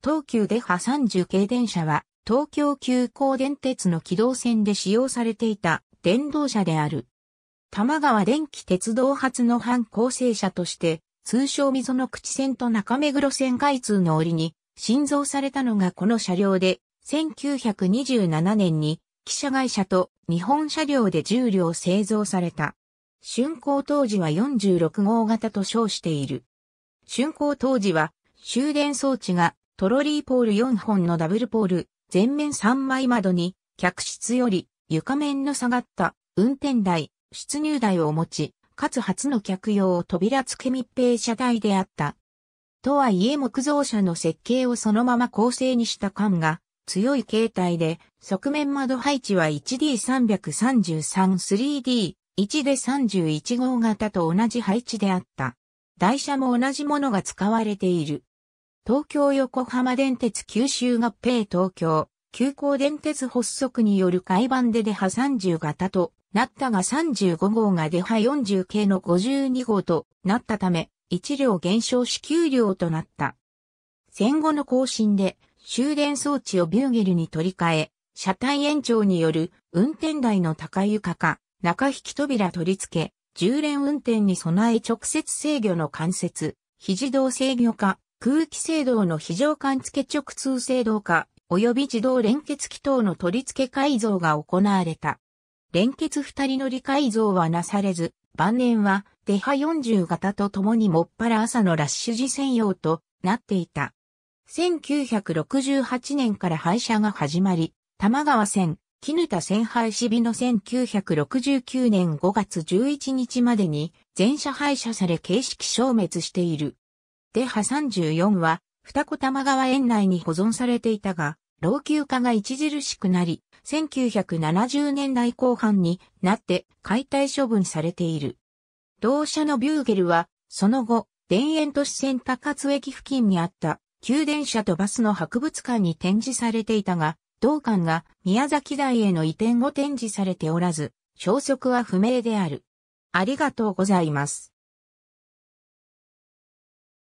東急デハ30系電車は、東京急行電鉄の軌道線で使用されていた電動車である。玉川電気鉄道発の反構成車として、通称溝の口線と中目黒線開通の折に、新造されたのがこの車両で、1927年に、汽車会社と日本車両で重量製造された。竣工当時は46号型と称している。竣工当時は、終電装置がトロリーポール4本のダブルポール、前面3枚窓に、客室より床面の下がった運転台、出入台を持ち、かつ初の客用扉付け密閉車台であった。とはいえ木造車の設計をそのまま構成にした感が強い形態で、側面窓配置は 1D333-3D、1で31号型と同じ配置であった。台車も同じものが使われている。東京横浜電鉄九州合併東京、急行電鉄発足による改版で出波30型となったが35号が出波40系の52号となったため、1両減少し給料となった。戦後の更新で終電装置をビューゲルに取り替え、車体延長による運転台の高床か、中引き扉取り付け、重連運転に備え直接制御の関節、非自動制御化、空気制動の非常感付直通制動化、及び自動連結機等の取り付け改造が行われた。連結二人乗り改造はなされず、晩年は、デハ40型と共にもっぱら朝のラッシュ時専用となっていた。1968年から廃車が始まり、玉川線、絹田線廃止日の1969年5月11日までに全車廃車され形式消滅している。デハ34は、二子玉川園内に保存されていたが、老朽化が著しくなり、1970年代後半になって解体処分されている。同社のビューゲルは、その後、田園都市線高津駅付近にあった宮電車とバスの博物館に展示されていたが、同館が宮崎台への移転後展示されておらず、消息は不明である。ありがとうございます。